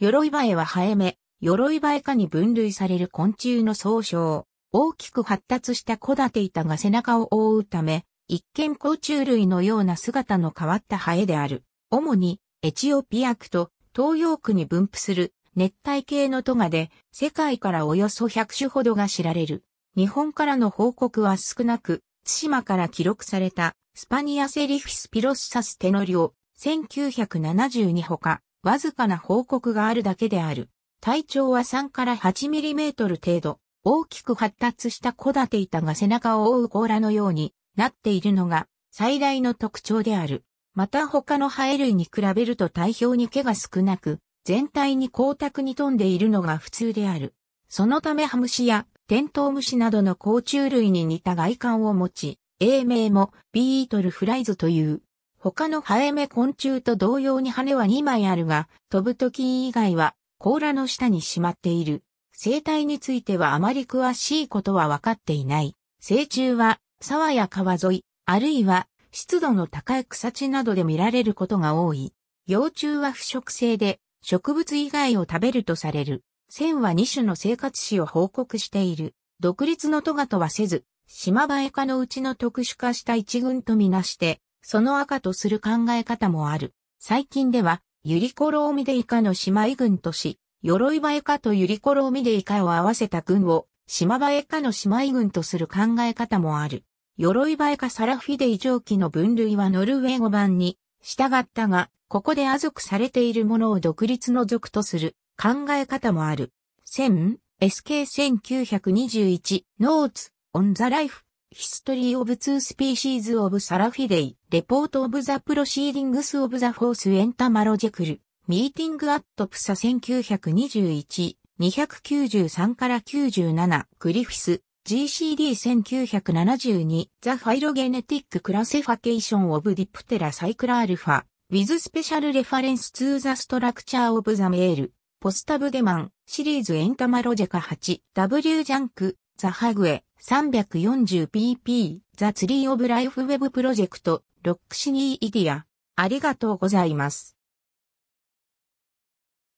鎧バエはハエメ、鎧バエ科に分類される昆虫の総称。大きく発達した小立て板が背中を覆うため、一見甲虫類のような姿の変わったハエである。主に、エチオピア区と東洋区に分布する熱帯系のトガで、世界からおよそ100種ほどが知られる。日本からの報告は少なく、津島から記録されたスパニアセリフィスピロッサステノリオ1972ほか、わずかな報告があるだけである。体長は3から8ミリメートル程度、大きく発達した小立て板が背中を覆う甲羅のようになっているのが最大の特徴である。また他のハエ類に比べると体表に毛が少なく、全体に光沢に富んでいるのが普通である。そのためハムシやテントウムシなどの甲虫類に似た外観を持ち、英名もビートルフライズという。他のハエメ昆虫と同様に羽は2枚あるが、飛ぶ時以外は甲羅の下にしまっている。生態についてはあまり詳しいことは分かっていない。成虫は沢や川沿い、あるいは湿度の高い草地などで見られることが多い。幼虫は腐食性で、植物以外を食べるとされる。線は2種の生活史を報告している。独立のトガとはせず、島バエ科のうちの特殊化した一群とみなして、その赤とする考え方もある。最近では、ユリコロオミデイカの姉妹軍とし、鎧場エカとユリコロオミデイカを合わせた軍を、島場エカの姉妹軍とする考え方もある。鎧場エカサラフィデイ上記の分類はノルウェー語版に従ったが、ここでア族されているものを独立の族とする考え方もある。1000、SK1921、ノーツ、オンザライフヒストリー・オブ・ツー・スピーシーズ・オブ・サラフィデイ、レポート・オブ・ザ・プロシーリングス・オブ・ザ・フォース・エンタ・マロジェクル、ミーティング・アット・プサ1921、293から97、グリフィス、GCD1972、ザ・ファイロゲネティック・クラセファケーション・オブ・ディプテラ・サイクラ・アルファ、ウィズ・スペシャル・レファレンス・ツーザ・ストラクチャー・オブ・ザ・メール。ポスタブデマン、シリーズエンタマロジェカ 8W ジャンク、ザ・ハグエ 340pp ザ・ツリー・オブ・ライフ・ウェブ・プロジェクトロックシニー・イディアありがとうございます。